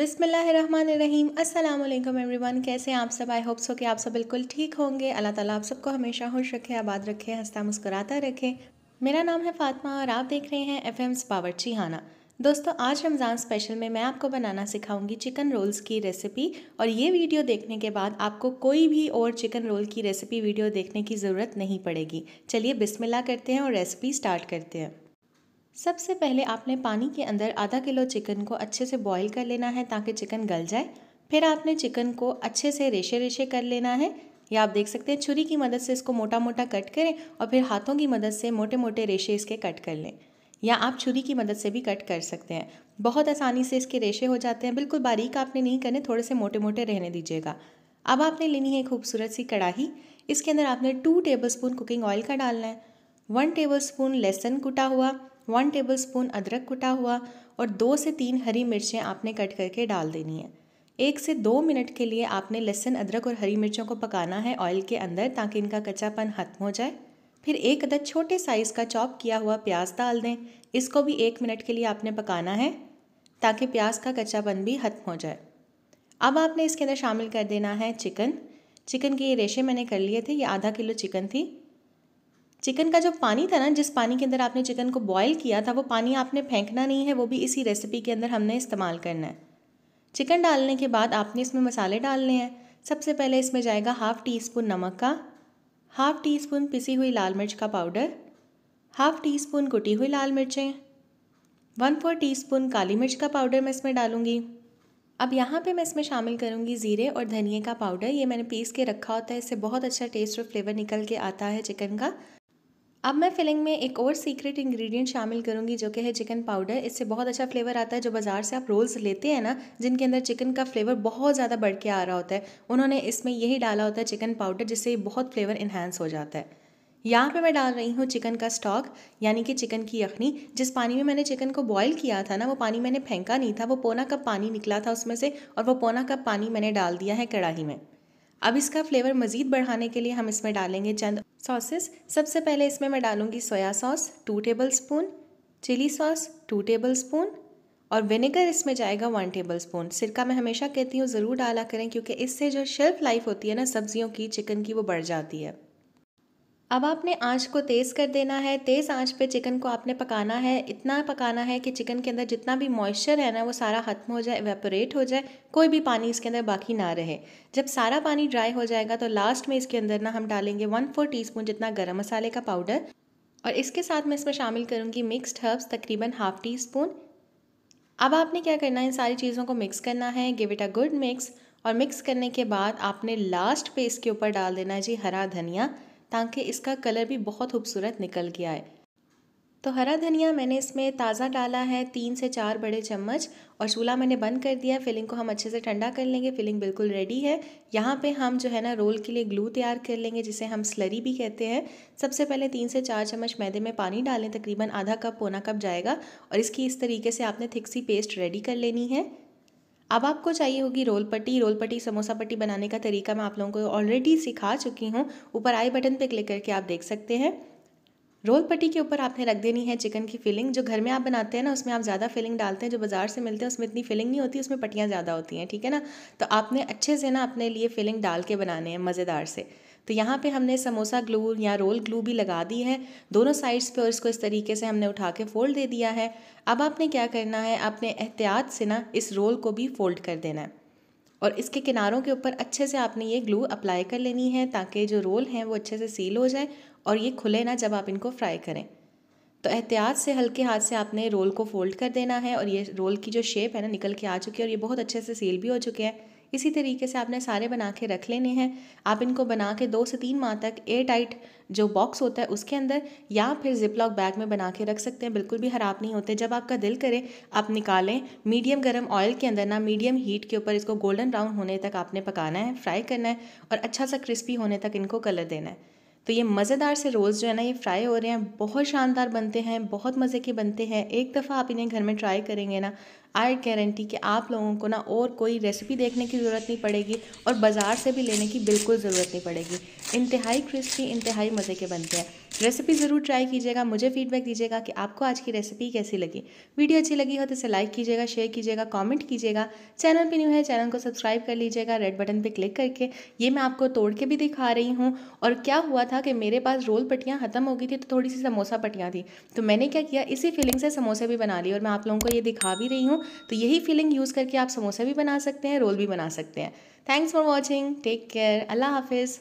बिसमीम अल्लाम एवरीवन कैसे आप सब आई होप्स हो कि आप सब बिल्कुल ठीक होंगे अल्लाह ताला आप सबको हमेशा खुश रखे आबाद रखे हंसता मुस्कुराता रखे मेरा नाम है फातिमा और आप देख रहे हैं एफ एम्स पावर हाना दोस्तों आज रमज़ान स्पेशल में मैं आपको बनाना सिखाऊंगी चिकन रोल्स की रेसिपी और ये वीडियो देखने के बाद आपको कोई भी और चिकन रोल की रेसिपी वीडियो देखने की ज़रूरत नहीं पड़ेगी चलिए बिसमिल्ला करते हैं और रेसिपी स्टार्ट करते हैं सबसे पहले आपने पानी के अंदर आधा किलो चिकन को अच्छे से बॉईल कर लेना है ताकि चिकन गल जाए फिर आपने चिकन को अच्छे से रेशे रेशे कर लेना है या आप देख सकते हैं छुरी की मदद से इसको मोटा मोटा कट करें और फिर हाथों की मदद से मोटे मोटे रेशे इसके कट कर लें या आप छुरी की मदद से भी कट कर सकते हैं बहुत आसानी से इसके रेशे हो जाते हैं बिल्कुल बारीक आपने नहीं करने थोड़े से मोटे मोटे रहने दीजिएगा अब आपने लेनी है खूबसूरत सी कढ़ाही इसके अंदर आपने टू टेबलस्पून कुकिंग ऑयल का डालना है वन टेबलस्पून लहसुन कुटा हुआ वन टेबल स्पून अदरक कुटा हुआ और दो से तीन हरी मिर्चें आपने कट करके डाल देनी है एक से दो मिनट के लिए आपने लहसुन अदरक और हरी मिर्चों को पकाना है ऑयल के अंदर ताकि इनका कच्चापन खत्म हो जाए फिर एक अदद छोटे साइज़ का चॉप किया हुआ प्याज डाल दें इसको भी एक मिनट के लिए आपने पकाना है ताकि प्याज का कच्चापन भी खत्म हो जाए अब आपने इसके अंदर शामिल कर देना है चिकन चिकन के ये रेशे मैंने कर लिए थे ये आधा किलो चिकन थी चिकन का जो पानी था ना जिस पानी के अंदर आपने चिकन को बॉईल किया था वो पानी आपने फेंकना नहीं है वो भी इसी रेसिपी के अंदर हमने इस्तेमाल करना है चिकन डालने के बाद आपने इसमें मसाले डालने हैं सबसे पहले इसमें जाएगा हाफ़ टी स्पून नमक का हाफ़ टी स्पून पिसी हुई लाल मिर्च का पाउडर हाफ़ टी स्पून कुटी हुई लाल मिर्चें वन फोर टी स्पून काली मिर्च का पाउडर मैं इसमें डालूँगी अब यहाँ पे मैं इसमें शामिल करूँगी ज़ीरे और धनिए का पाउडर ये मैंने पीस के रखा होता है इससे बहुत अच्छा टेस्ट और फ्लेवर निकल के आता है चिकन का अब मैं फिलिंग में एक और सीक्रेट इंग्रेडिएंट शामिल करूंगी जो कि है चिकन पाउडर इससे बहुत अच्छा फ्लेवर आता है जो बाज़ार से आप रोल्स लेते हैं ना जिनके अंदर चिकन का फ्लेवर बहुत ज़्यादा बढ़ के आ रहा होता है उन्होंने इसमें यही डाला होता है चिकन पाउडर जिससे बहुत फ्लेवर इन्हांस हो जाता है यहाँ पे मैं डाल रही हूँ चिकन का स्टॉक यानी कि चिकन की यखनी जिस पानी में मैंने चिकन को बॉईल किया था ना वो पानी मैंने फेंका नहीं था वो पौना कप पानी निकला था उसमें से और वो पौना कप पानी मैंने डाल दिया है कढ़ाई में अब इसका फ्लेवर मज़ीद बढ़ाने के लिए हम इसमें डालेंगे चंद सॉसेस सबसे पहले इसमें मैं डालूँगी soya sauce two tablespoon chilli sauce two tablespoon और विनेगर इसमें जाएगा वन टेबल स्पून सिरका मैं हमेशा कहती हूँ ज़रूर डाला करें क्योंकि इससे जो शेल्फ़ लाइफ होती है ना सब्जियों की चिकन की वो बढ़ जाती है अब आपने आंच को तेज़ कर देना है तेज़ आंच पे चिकन को आपने पकाना है इतना पकाना है कि चिकन के अंदर जितना भी मॉइस्चर है ना वो सारा ख़त्म हो जाए एवेपोरेट हो जाए कोई भी पानी इसके अंदर बाकी ना रहे जब सारा पानी ड्राई हो जाएगा तो लास्ट में इसके अंदर ना हम डालेंगे वन फोर टी जितना गर्म मसाले का पाउडर और इसके साथ मैं इसमें शामिल करूँगी मिक्सड हर्ब्स तकरीबन हाफ़ टी स्पून अब आपने क्या करना है इन सारी चीज़ों को मिक्स करना है give it a good mix और मिक्स करने के बाद आपने लास्ट पे इसके ऊपर डाल देना है जी हरा धनिया ताकि इसका कलर भी बहुत खूबसूरत निकल के आए तो हरा धनिया मैंने इसमें ताज़ा डाला है तीन से चार बड़े चम्मच और चूल्हा मैंने बंद कर दिया फिलिंग को हम अच्छे से ठंडा कर लेंगे फिलिंग बिल्कुल रेडी है यहाँ पे हम जो है ना रोल के लिए ग्लू तैयार कर लेंगे जिसे हम स्लरी भी कहते हैं सबसे पहले तीन से चार चम्मच मैदे में पानी डालें तकरीबन आधा कप पौना कप जाएगा और इसकी इस तरीके से आपने थिक सी पेस्ट रेडी कर लेनी है अब आपको चाहिए होगी रोल पट्टी रोल पट्टी समोसा पट्टी बनाने का तरीका मैं आप लोगों को ऑलरेडी सिखा चुकी हूँ ऊपर आई बटन पे क्लिक करके आप देख सकते हैं रोल पट्टी के ऊपर आपने रख देनी है चिकन की फिलिंग जो घर में आप बनाते हैं ना उसमें आप ज़्यादा फिलिंग डालते हैं जो बाज़ार से मिलते हैं उसमें इतनी फिलिंग नहीं होती उसमें पट्टियाँ ज़्यादा होती हैं ठीक है ना तो आपने अच्छे से ना अपने लिए फिलिंग डाल के बनाने हैं मज़ेदार से तो यहाँ पे हमने समोसा ग्लू या रोल ग्लू भी लगा दी है दोनों साइड्स पे और इसको इस तरीके से हमने उठा के फोल्ड दे दिया है अब आपने क्या करना है आपने एहतियात से ना इस रोल को भी फोल्ड कर देना है और इसके किनारों के ऊपर अच्छे से आपने ये ग्लू अप्लाई कर लेनी है ताकि जो रोल हैं वो अच्छे से सील हो जाए और ये खुले ना जब आप इनको फ्राई करें तो एहतियात से हल्के हाथ से आपने रोल को फोल्ड कर देना है और ये रोल की जो शेप है ना निकल के आ चुकी है और ये बहुत अच्छे से सील भी हो चुके हैं इसी तरीके से आपने सारे बना के रख लेने हैं आप इनको बना के दो से तीन माह तक एयर टाइट जो बॉक्स होता है उसके अंदर या फिर जिप लॉक बैग में बना के रख सकते हैं बिल्कुल भी ख़राब नहीं होते जब आपका दिल करे आप निकालें मीडियम गर्म ऑयल के अंदर ना मीडियम हीट के ऊपर इसको गोल्डन ब्राउन होने तक आपने पकाना है फ्राई करना है और अच्छा सा क्रिस्पी होने तक इनको कलर देना है तो ये मज़ेदार से रोल्स जो है ना ये फ्राई हो रहे हैं बहुत शानदार बनते हैं बहुत मज़े के बनते हैं एक दफ़ा आप इन्हें घर में ट्राई करेंगे ना आई गारंटी कि आप लोगों को ना और कोई रेसिपी देखने की ज़रूरत नहीं पड़ेगी और बाज़ार से भी लेने की बिल्कुल ज़रूरत नहीं पड़ेगी इंतहाई क्रिस्पी इंतहाई मज़े के बनते हैं रेसिपी ज़रूर ट्राई कीजिएगा मुझे फीडबैक दीजिएगा कि आपको आज की रेसिपी कैसी लगी वीडियो अच्छी लगी हो तो इसे लाइक कीजिएगा शेयर कीजिएगा कॉमेंट कीजिएगा चैनल पर न्यू है चैनल को सब्सक्राइब कर लीजिएगा रेड बटन पर क्लिक करके ये मैं आपको तोड़ के भी दिखा रही हूँ और क्या हुआ था कि मेरे पास रोल पटियाँ ख़त्म हो गई थी तो थोड़ी सी समोसा पटियाँ थी तो मैंने क्या किया इसी फीलिंग से समोसे भी बना लिए और मैं आप लोगों को ये दिखा भी रही हूँ तो यही फीलिंग यूज़ करके आप समोसा भी बना सकते हैं रोल भी बना सकते हैं thanks for watching take care अल्लाह हाफिज़